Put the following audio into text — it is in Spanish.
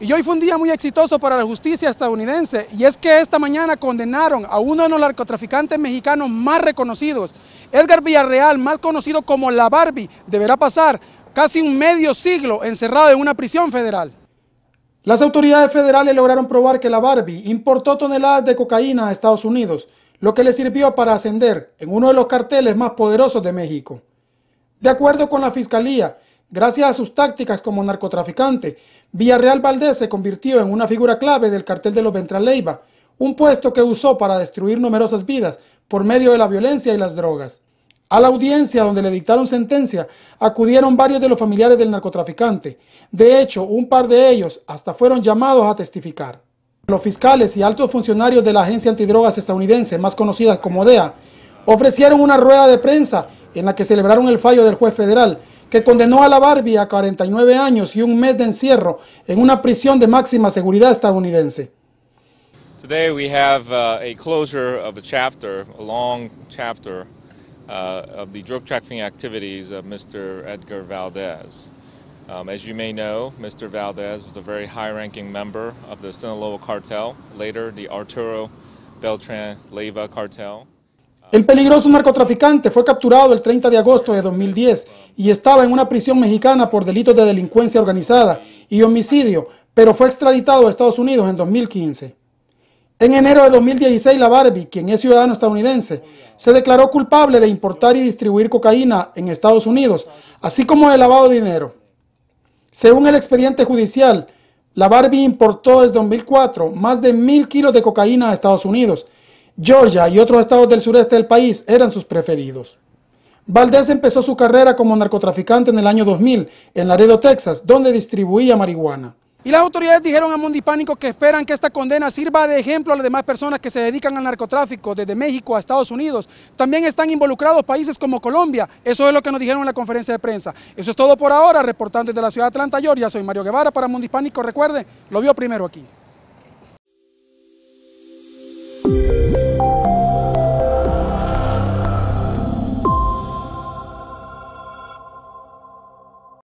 Y hoy fue un día muy exitoso para la justicia estadounidense y es que esta mañana condenaron a uno de los narcotraficantes mexicanos más reconocidos. Edgar Villarreal, más conocido como la Barbie, deberá pasar casi un medio siglo encerrado en una prisión federal. Las autoridades federales lograron probar que la Barbie importó toneladas de cocaína a Estados Unidos, lo que le sirvió para ascender en uno de los carteles más poderosos de México. De acuerdo con la Fiscalía, Gracias a sus tácticas como narcotraficante, Villarreal Valdés se convirtió en una figura clave del cartel de los Ventraleiva, un puesto que usó para destruir numerosas vidas por medio de la violencia y las drogas. A la audiencia donde le dictaron sentencia acudieron varios de los familiares del narcotraficante. De hecho, un par de ellos hasta fueron llamados a testificar. Los fiscales y altos funcionarios de la agencia antidrogas estadounidense, más conocida como DEA, ofrecieron una rueda de prensa en la que celebraron el fallo del juez federal, que condenó a la Barbie a 49 años y un mes de encierro en una prisión de máxima seguridad estadounidense. Today we have uh, a closure of a chapter, a long chapter uh, of the drug trafficking activities of Mr. Edgar Valdez. Um, as you may know, Mr. Valdez was a very high-ranking member of the Sinaloa cartel, later the Arturo Beltran Leyva cartel. El peligroso narcotraficante fue capturado el 30 de agosto de 2010 y estaba en una prisión mexicana por delitos de delincuencia organizada y homicidio, pero fue extraditado a Estados Unidos en 2015. En enero de 2016, la Barbie, quien es ciudadano estadounidense, se declaró culpable de importar y distribuir cocaína en Estados Unidos, así como de lavado de dinero. Según el expediente judicial, la Barbie importó desde 2004 más de mil kilos de cocaína a Estados Unidos, Georgia y otros estados del sureste del país eran sus preferidos. Valdés empezó su carrera como narcotraficante en el año 2000 en Laredo, Texas, donde distribuía marihuana. Y las autoridades dijeron a mundo hispánico que esperan que esta condena sirva de ejemplo a las demás personas que se dedican al narcotráfico, desde México a Estados Unidos. También están involucrados países como Colombia. Eso es lo que nos dijeron en la conferencia de prensa. Eso es todo por ahora. Reportando desde la ciudad de Atlanta, Georgia, soy Mario Guevara para Mundo Hispánico. Recuerde, lo vio primero aquí.